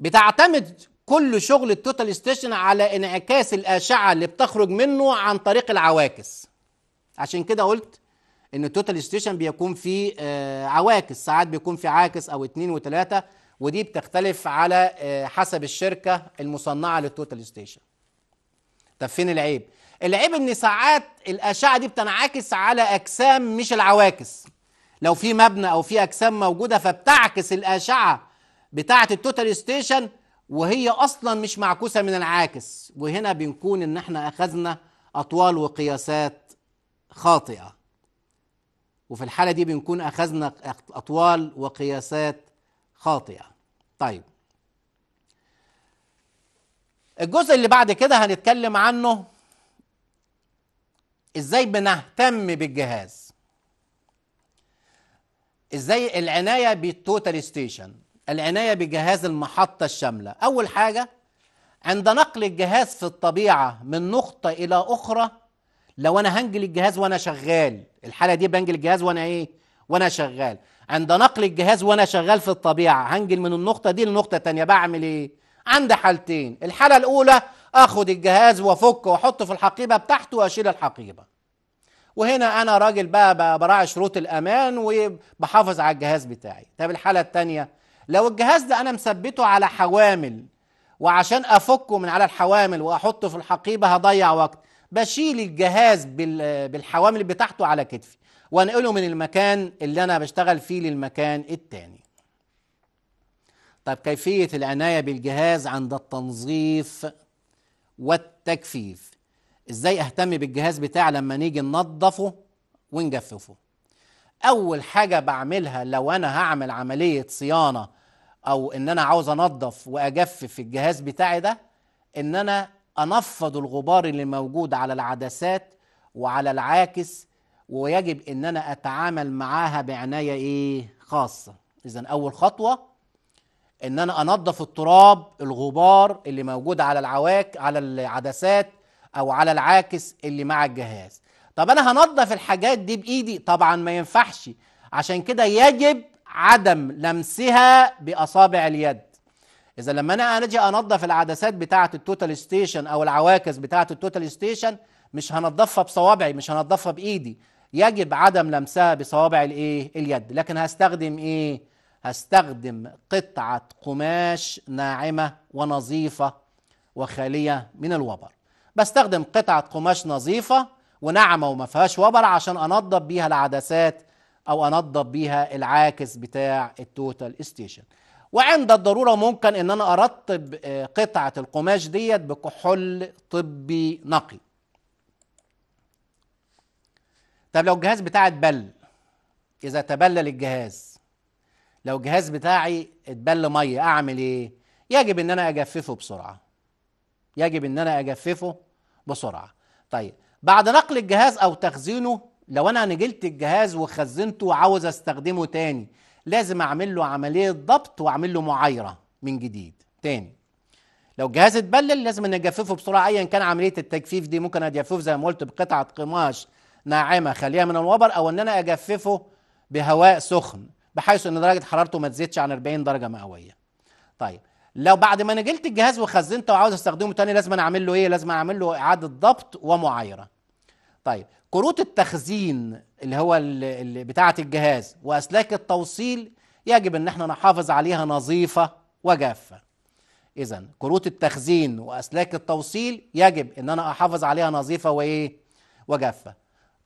بتعتمد كل شغل التوتال ستيشن على انعكاس الاشعه اللي بتخرج منه عن طريق العواكس عشان كده قلت ان التوتال ستيشن بيكون فيه آه، عواكس ساعات بيكون في عاكس او اتنين وتلاته ودي بتختلف على آه، حسب الشركه المصنعه للتوتال ستيشن طب فين العيب العيب ان ساعات الاشعه دي بتنعكس على اجسام مش العواكس لو في مبنى او في اجسام موجوده فبتعكس الاشعه بتاعه التوتال ستيشن وهي اصلا مش معكوسه من العاكس وهنا بنكون ان احنا اخذنا اطوال وقياسات خاطئه وفي الحاله دي بنكون اخذنا اطوال وقياسات خاطئه طيب الجزء اللي بعد كده هنتكلم عنه ازاي بنهتم بالجهاز ازاي العنايه بالتوتال ستيشن العنايه بجهاز المحطه الشامله اول حاجه عند نقل الجهاز في الطبيعه من نقطه الى اخرى لو انا هنجل الجهاز وانا شغال الحاله دي بنجل الجهاز وانا ايه وانا شغال عند نقل الجهاز وانا شغال في الطبيعه هنجل من النقطه دي لنقطه تانية بعمل ايه عندي حالتين الحالة الأولى أخد الجهاز وأفكه وأحطه في الحقيبة بتاعته وأشيل الحقيبة وهنا أنا راجل بقى براعي شروط الأمان وبحافظ على الجهاز بتاعي طب الحالة التانية لو الجهاز ده أنا مثبته على حوامل وعشان أفكه من على الحوامل وأحطه في الحقيبة هضيع وقت بشيل الجهاز بالحوامل بتاعته على كتفي وانقله من المكان اللي انا بشتغل فيه للمكان التاني طيب كيفية العناية بالجهاز عند التنظيف والتجفيف ازاي اهتم بالجهاز بتاعي لما نيجي ننظفه ونجففه اول حاجة بعملها لو انا هعمل عملية صيانة او ان انا عاوز انظف واجفف الجهاز بتاعي ده ان انا انفض الغبار اللي موجود على العدسات وعلى العاكس ويجب ان انا اتعامل معاها بعناية ايه خاصة اذا اول خطوة ان انا انظف التراب الغبار اللي موجود على العواك على العدسات او على العاكس اللي مع الجهاز طب انا هنظف الحاجات دي بايدي طبعا ما ينفعش عشان كده يجب عدم لمسها باصابع اليد اذا لما انا اجي انظف العدسات بتاعه التوتال ستيشن او العواكس بتاعه التوتال ستيشن مش هنضفها بصوابعي مش هنضفها بايدي يجب عدم لمسها بصوابع الايه اليد لكن هستخدم ايه هستخدم قطعة قماش ناعمة ونظيفة وخالية من الوبر بستخدم قطعة قماش نظيفة وناعمة وما فيهاش وبر عشان أنضب بيها العدسات أو أنضب بيها العاكس بتاع التوتال ستيشن وعند الضرورة ممكن إن أنا أرطب آه، قطعة القماش ديت بكحول طبي نقي طب لو الجهاز بتاعي اتبل إذا تبلل الجهاز لو الجهاز بتاعي اتبل ميه اعمل ايه يجب ان انا اجففه بسرعه يجب ان انا اجففه بسرعه طيب بعد نقل الجهاز او تخزينه لو انا نجلت الجهاز وخزنته وعاوز استخدمه تاني لازم اعمل له عمليه ضبط واعمل له معايره من جديد تاني لو الجهاز اتبلل لازم ان اجففه بسرعه ايا كان عمليه التجفيف دي ممكن اجففه زي ما قلت بقطعه قماش ناعمه خاليه من الوبر او ان انا اجففه بهواء سخن بحيث ان درجه حرارته ما تزيدش عن 40 درجه مئويه طيب لو بعد ما نجلت الجهاز وخزنته وعاوز استخدمه تاني لازم أنا اعمل له ايه لازم اعمل له اعاده ضبط ومعايره طيب كروت التخزين اللي هو اللي بتاعه الجهاز واسلاك التوصيل يجب ان احنا نحافظ عليها نظيفه وجافه اذا كروت التخزين واسلاك التوصيل يجب ان انا احافظ عليها نظيفه وايه وجافه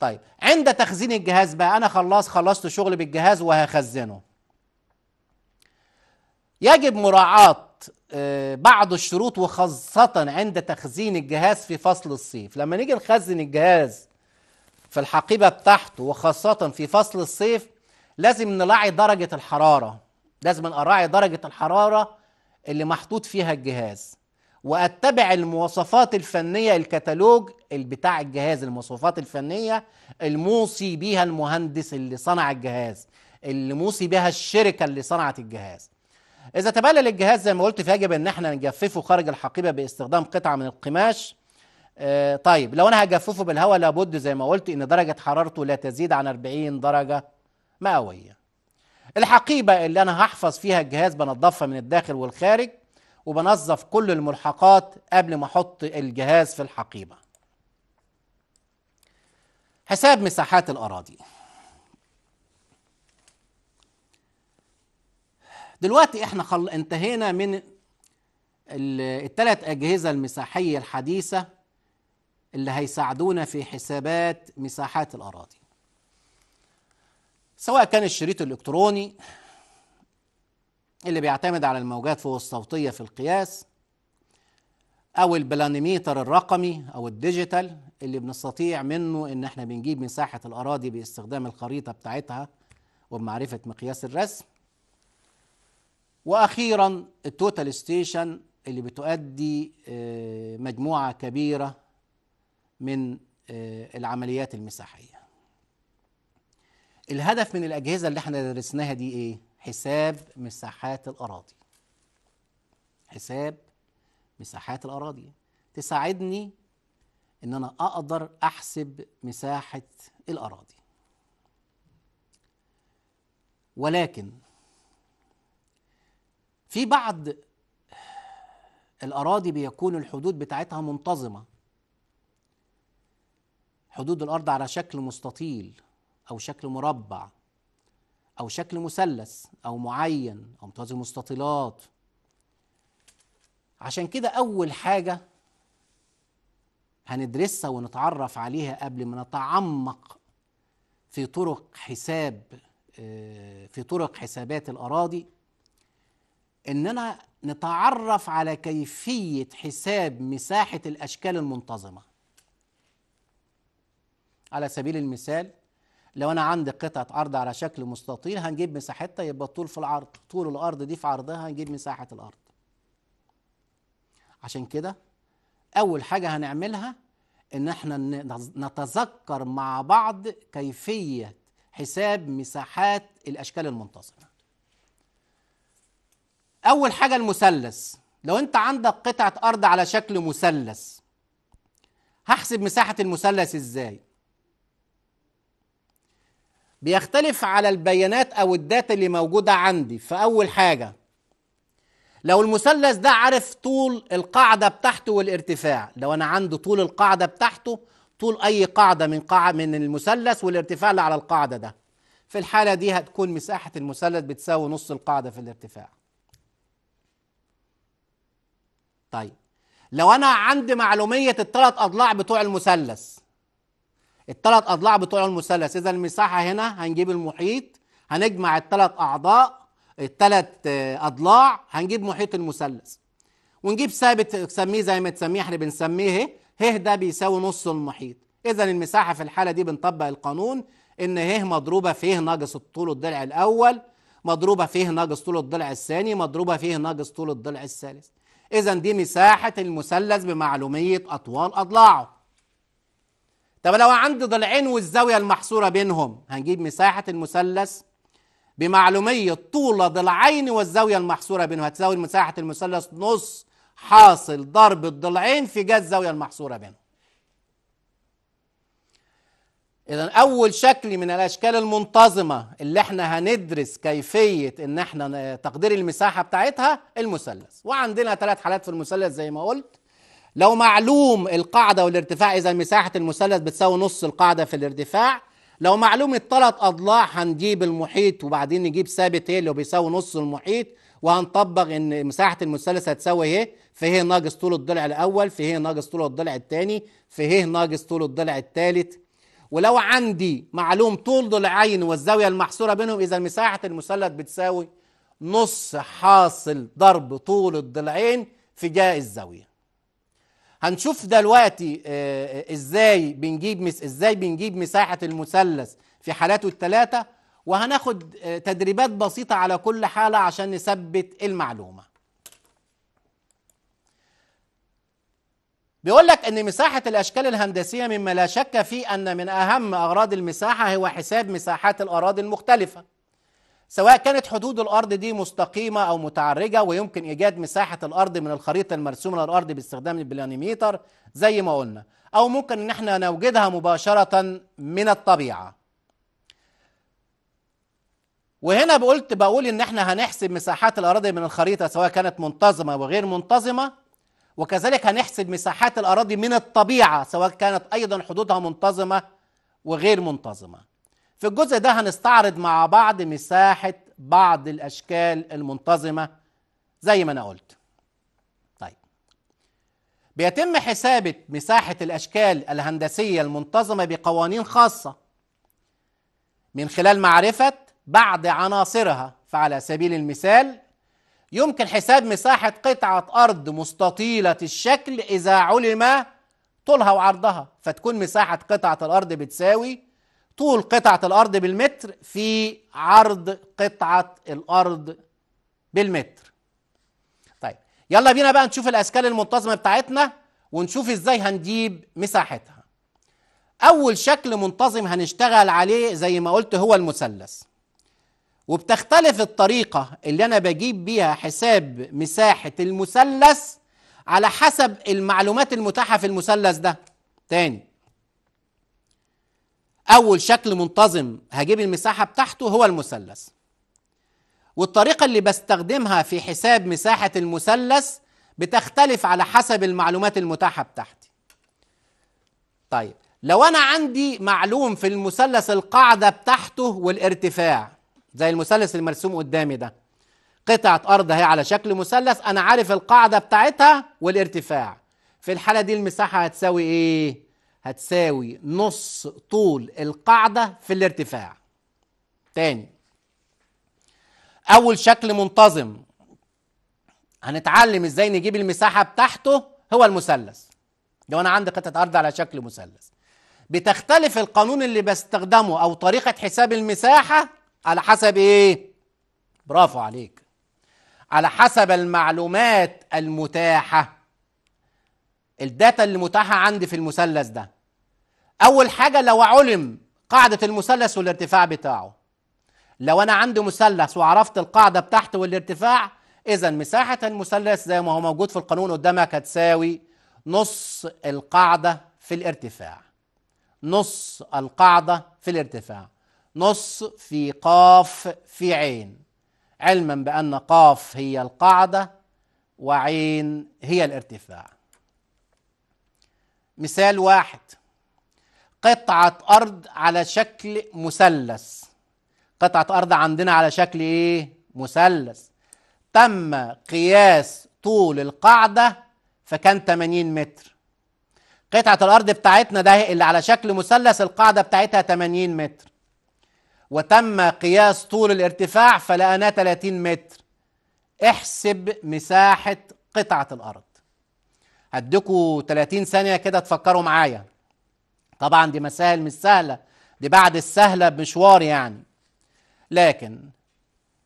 طيب عند تخزين الجهاز بقى انا خلاص خلصت شغل بالجهاز وهخزنه يجب مراعاه آه، بعض الشروط وخاصه عند تخزين الجهاز في فصل الصيف لما نيجي نخزن الجهاز في الحقيبه بتاعته وخاصه في فصل الصيف لازم نراعي درجه الحراره لازم اراعي درجه الحراره اللي محطوط فيها الجهاز واتبع المواصفات الفنيه الكتالوج بتاع الجهاز المواصفات الفنيه الموصي بها المهندس اللي صنع الجهاز اللي موصي بها الشركه اللي صنعت الجهاز اذا تبلل الجهاز زي ما قلت فيجب ان احنا نجففه خارج الحقيبه باستخدام قطعه من القماش آه طيب لو انا هجففه بالهواء لابد زي ما قلت ان درجه حرارته لا تزيد عن 40 درجه مئويه الحقيبه اللي انا هحفظ فيها الجهاز بنضفها من الداخل والخارج وبنظف كل الملحقات قبل ما احط الجهاز في الحقيبه حساب مساحات الاراضي دلوقتي احنا خل... انتهينا من الثلاث اجهزه المساحيه الحديثه اللي هيساعدونا في حسابات مساحات الاراضي سواء كان الشريط الالكتروني اللي بيعتمد على الموجات فوق الصوتية في القياس أو البلانيميتر الرقمي أو الديجيتال اللي بنستطيع منه إن احنا بنجيب مساحة الأراضي باستخدام الخريطة بتاعتها وبمعرفة مقياس الرسم وأخيرا التوتال ستيشن اللي بتؤدي آه، مجموعة كبيرة من آه، العمليات المساحية الهدف من الأجهزة اللي احنا درسناها دي إيه؟ حساب مساحات الأراضي حساب مساحات الأراضي تساعدني إن أنا أقدر أحسب مساحة الأراضي ولكن في بعض الأراضي بيكون الحدود بتاعتها منتظمة حدود الأرض على شكل مستطيل أو شكل مربع أو شكل مثلث أو معين أو متوازي المستطيلات عشان كده أول حاجة هندرسها ونتعرف عليها قبل ما نتعمق في طرق حساب آه، في طرق حسابات الأراضي إننا نتعرف على كيفية حساب مساحة الأشكال المنتظمة على سبيل المثال لو انا عندي قطعه ارض على شكل مستطيل هنجيب مساحتها يبقى الطول في العرض طول الارض دي في عرضها هنجيب مساحه الارض عشان كده اول حاجه هنعملها ان احنا نتذكر مع بعض كيفيه حساب مساحات الاشكال المنتظمه اول حاجه المثلث لو انت عندك قطعه ارض على شكل مثلث هحسب مساحه المثلث ازاي بيختلف على البيانات او الداتا اللي موجوده عندي فاول حاجه لو المثلث ده عارف طول القاعده بتاعته والارتفاع لو انا عنده طول القاعده بتاعته طول اي قاعده من قاع من المثلث والارتفاع اللي على القاعده ده في الحاله دي هتكون مساحه المثلث بتساوي نص القاعده في الارتفاع طيب لو انا عندي معلوميه الثلاث اضلاع بتوع المثلث الثلاث اضلاع بتوع المثلث اذا المساحه هنا هنجيب المحيط هنجمع الثلاث اعضاء الثلاث آه، اضلاع هنجيب محيط المثلث ونجيب ثابت سميه زي ما تسميه احنا بنسميه ه ده بيساوي نص المحيط اذا المساحه في الحاله دي بنطبق القانون ان ه مضروبه فيه ناقص طول الضلع الاول مضروبه فيه ناقص طول الضلع الثاني مضروبه فيه ناقص طول الضلع الثالث اذا دي مساحه المثلث بمعلوميه اطوال اضلاعه طب لو عندي ضلعين والزاوية المحصورة بينهم هنجيب مساحة المثلث بمعلومية طول ضلعين والزاوية المحصورة بينهم هتساوي مساحة المثلث نص حاصل ضرب الضلعين في جهة الزاوية المحصورة بينهم إذا أول شكل من الأشكال المنتظمة اللي احنا هندرس كيفية إن احنا تقدير المساحة بتاعتها المثلث وعندنا ثلاث حالات في المثلث زي ما قلت لو معلوم القاعدة والارتفاع إذا مساحة المثلث بتساوي نص القاعدة في الارتفاع لو معلوم الثلاث أضلاع هنجيب المحيط وبعدين نجيب ثابت ايه اللي بيساوي نص المحيط وهنطبق ان مساحة المثلث هتساوي ايه في ايه ناقص طول الضلع الأول في ايه ناقص طول الضلع الثاني في ايه ناقص طول الضلع الثالث ولو عندي معلوم طول ضلعين والزاوية المحصورة بينهم إذا مساحة المثلث بتساوي نص حاصل ضرب طول الضلعين في جاء الزاوية هنشوف دلوقتي آه، آه، ازاي بنجيب مس ازاي بنجيب مساحه المثلث في حالاته الثلاثه وهناخد آه، تدريبات بسيطه على كل حاله عشان نثبت المعلومه بيقول لك ان مساحه الاشكال الهندسيه مما لا شك فيه ان من اهم اغراض المساحه هو حساب مساحات الاراضي المختلفه سواء كانت حدود الأرض دي مستقيمة أو متعرجة ويمكن إيجاد مساحة الأرض من الخريطة المرسومة للأرض باستخدام البلانيميتر زي ما قلنا أو ممكن إن احنا نوجدها مباشرة من الطبيعة وهنا قلت بقول إن احنا هنحسب مساحات الأراضي من الخريطة سواء كانت منتظمة وغير منتظمة وكذلك هنحسب مساحات الأراضي من الطبيعة سواء كانت أيضا حدودها منتظمة وغير منتظمه في الجزء ده هنستعرض مع بعض مساحة بعض الأشكال المنتظمة زي ما أنا قلت طيب بيتم حسابة مساحة الأشكال الهندسية المنتظمة بقوانين خاصة من خلال معرفة بعض عناصرها فعلى سبيل المثال يمكن حساب مساحة قطعة أرض مستطيلة الشكل إذا علم طولها وعرضها فتكون مساحة قطعة الأرض بتساوي طول قطعة الأرض بالمتر في عرض قطعة الأرض بالمتر طيب يلا بينا بقى نشوف الأشكال المنتظمة بتاعتنا ونشوف إزاي هنجيب مساحتها أول شكل منتظم هنشتغل عليه زي ما قلت هو المثلث وبتختلف الطريقة اللي أنا بجيب بيها حساب مساحة المثلث على حسب المعلومات المتاحة في المثلث ده تاني اول شكل منتظم هجيب المساحه بتاعته هو المثلث والطريقه اللي بستخدمها في حساب مساحه المثلث بتختلف على حسب المعلومات المتاحه بتاعتي طيب لو انا عندي معلوم في المثلث القاعده بتاعته والارتفاع زي المثلث المرسوم قدامي ده قطعه ارض اهي على شكل مثلث انا عارف القاعده بتاعتها والارتفاع في الحاله دي المساحه هتساوي ايه هتساوي نص طول القاعدة في الارتفاع تاني أول شكل منتظم هنتعلم ازاي نجيب المساحة بتاعته هو المثلث لو أنا عندي قطعة أرض على شكل مثلث بتختلف القانون اللي بستخدمه أو طريقة حساب المساحة على حسب إيه؟ برافو عليك على حسب المعلومات المتاحة الداتا اللي متاحة عندي في المثلث ده اول حاجه لو علم قاعده المثلث والارتفاع بتاعه لو انا عندي مثلث وعرفت القاعده بتاعته والارتفاع اذا مساحه المثلث زي ما هو موجود في القانون قدامك هتساوي نص القاعده في الارتفاع نص القاعده في الارتفاع نص في قاف في عين علما بان قاف هي القاعده وعين هي الارتفاع مثال واحد قطعة أرض على شكل مثلث قطعة أرض عندنا على شكل إيه؟ مثلث تم قياس طول القاعدة فكان 80 متر قطعة الأرض بتاعتنا ده اللي على شكل مثلث القاعدة بتاعتها 80 متر وتم قياس طول الارتفاع فلقناه 30 متر احسب مساحة قطعة الأرض هديكوا 30 ثانية كده تفكروا معايا طبعا دي مسائل مش سهلة دي بعد السهلة بمشوار يعني لكن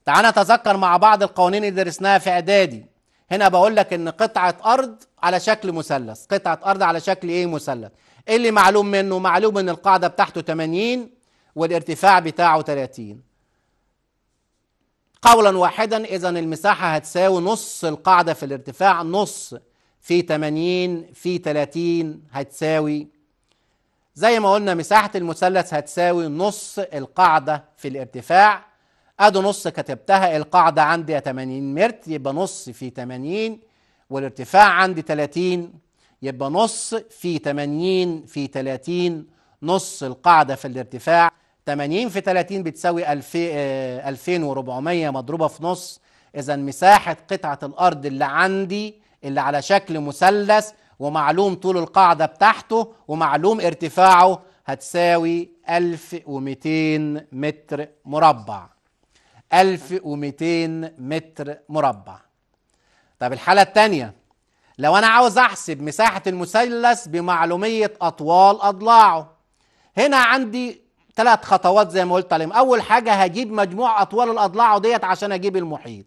تعال نتذكر مع بعض القوانين اللي درسناها في اعدادي هنا بقول لك ان قطعة ارض على شكل مثلث قطعة ارض على شكل ايه مثلث ايه اللي معلوم منه معلوم ان القاعدة بتاعته 80 والارتفاع بتاعه 30 قولا واحدا اذا المساحة هتساوي نص القاعدة في الارتفاع نص في 80 في 30 هتساوي زي ما قلنا مساحة المثلث هتساوي نص القاعدة في الارتفاع ادي نص كتبتها القاعدة عندي 80 متر يبقى نص في 80 والارتفاع عندي 30 يبقى نص في 80 في 30 نص القاعدة في الارتفاع 80 في 30 بتساوي 2400 آه، مضروبة في نص إذا مساحة قطعة الأرض اللي عندي اللي على شكل مثلث ومعلوم طول القاعدة بتاعته ومعلوم ارتفاعه هتساوي 1200 متر مربع 1200 متر مربع طب الحالة الثانية لو أنا عاوز أحسب مساحة المثلث بمعلومية أطوال أضلاعه هنا عندي ثلاث خطوات زي ما قلت عليهم أول حاجة هجيب مجموع أطوال الأضلاع ديت عشان أجيب المحيط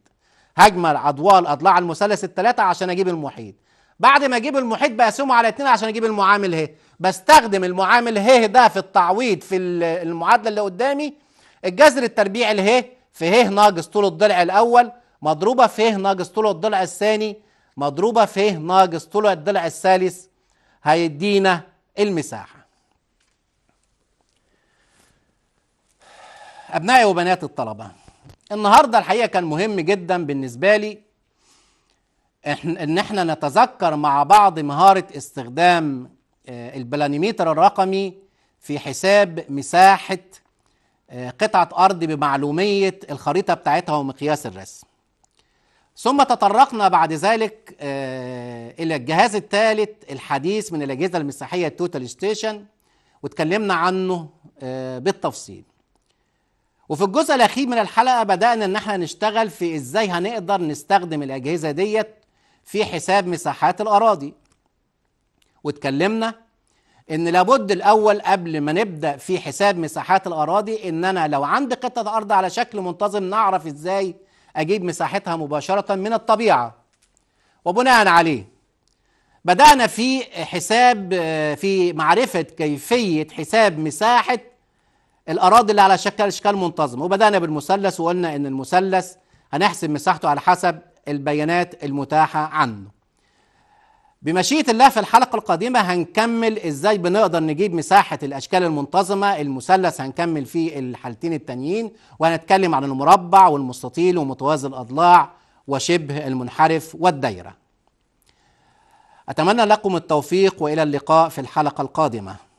هجمع أطوال أضلاع المثلث الثلاثة عشان أجيب المحيط بعد ما اجيب المحيط بقسمه على اتنين عشان اجيب المعامل ه بستخدم المعامل ه ده في التعويض في المعادله اللي قدامي الجذر التربيعي له في ه ناقص طول الضلع الاول مضروبه في ه ناقص طول الضلع الثاني مضروبه في ه ناقص طول الضلع الثالث هيدينا المساحه ابنائي وبنات الطلبه النهارده الحقيقه كان مهم جدا بالنسبه لي ان احنا نتذكر مع بعض مهاره استخدام آه، البلانيميتر الرقمي في حساب مساحه آه، قطعه ارض بمعلوميه الخريطه بتاعتها ومقياس الرسم ثم تطرقنا بعد ذلك آه، الى الجهاز الثالث الحديث من الاجهزه المساحيه التوتال ستيشن واتكلمنا عنه بالتفصيل وفي الجزء الاخير من الحلقه بدانا ان احنا نشتغل في ازاي هنقدر نستخدم الاجهزه ديت في حساب مساحات الأراضي واتكلمنا إن لابد الأول قبل ما نبدأ في حساب مساحات الأراضي إن أنا لو عندي قطعة أرض على شكل منتظم نعرف إزاي أجيب مساحتها مباشرة من الطبيعة وبناء عليه بدأنا في حساب في معرفة كيفية حساب مساحة الأراضي اللي على شكل أشكال منتظم وبدأنا بالمثلث وقلنا إن المثلث هنحسب مساحته على حسب البيانات المتاحة عنه بمشيئة الله في الحلقة القادمة هنكمل ازاي بنقدر نجيب مساحة الأشكال المنتظمة المثلث هنكمل فيه الحالتين التانيين وهنتكلم عن المربع والمستطيل ومتوازي الأضلاع وشبه المنحرف والدايرة أتمنى لكم التوفيق وإلى اللقاء في الحلقة القادمة